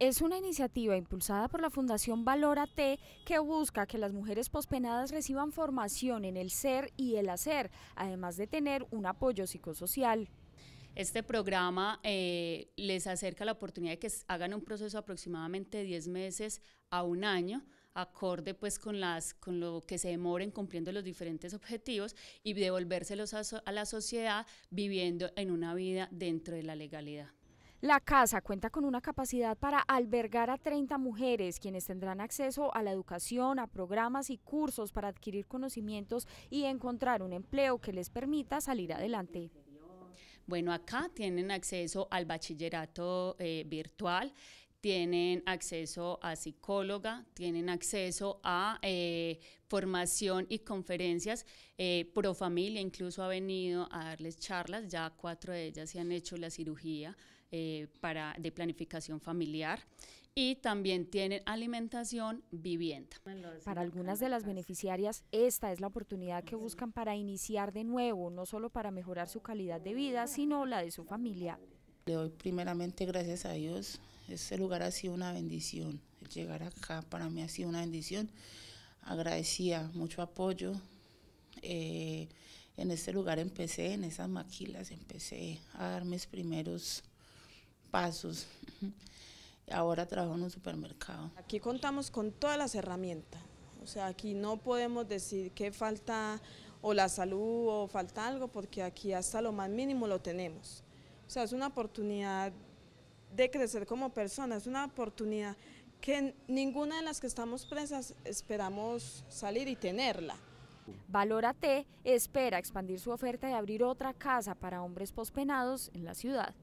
es una iniciativa impulsada por la Fundación Valora T que busca que las mujeres pospenadas reciban formación en el ser y el hacer, además de tener un apoyo psicosocial. Este programa eh, les acerca la oportunidad de que hagan un proceso aproximadamente de 10 meses a un año, acorde pues con, las, con lo que se demoren cumpliendo los diferentes objetivos y devolvérselos a la sociedad viviendo en una vida dentro de la legalidad. La casa cuenta con una capacidad para albergar a 30 mujeres, quienes tendrán acceso a la educación, a programas y cursos para adquirir conocimientos y encontrar un empleo que les permita salir adelante. Bueno, acá tienen acceso al bachillerato eh, virtual, tienen acceso a psicóloga, tienen acceso a eh, formación y conferencias. Eh, Pro Familia incluso ha venido a darles charlas, ya cuatro de ellas se han hecho la cirugía eh, para, de planificación familiar y también tienen alimentación, vivienda. Para algunas de las beneficiarias, esta es la oportunidad que buscan para iniciar de nuevo, no solo para mejorar su calidad de vida, sino la de su familia le doy primeramente gracias a Dios. Este lugar ha sido una bendición. llegar acá para mí ha sido una bendición. Agradecía mucho apoyo. Eh, en este lugar empecé, en esas maquilas, empecé a dar mis primeros pasos. Ahora trabajo en un supermercado. Aquí contamos con todas las herramientas. O sea, aquí no podemos decir que falta o la salud o falta algo, porque aquí hasta lo más mínimo lo tenemos. O sea, es una oportunidad de crecer como persona, es una oportunidad que ninguna de las que estamos presas esperamos salir y tenerla. Valórate espera expandir su oferta y abrir otra casa para hombres pospenados en la ciudad.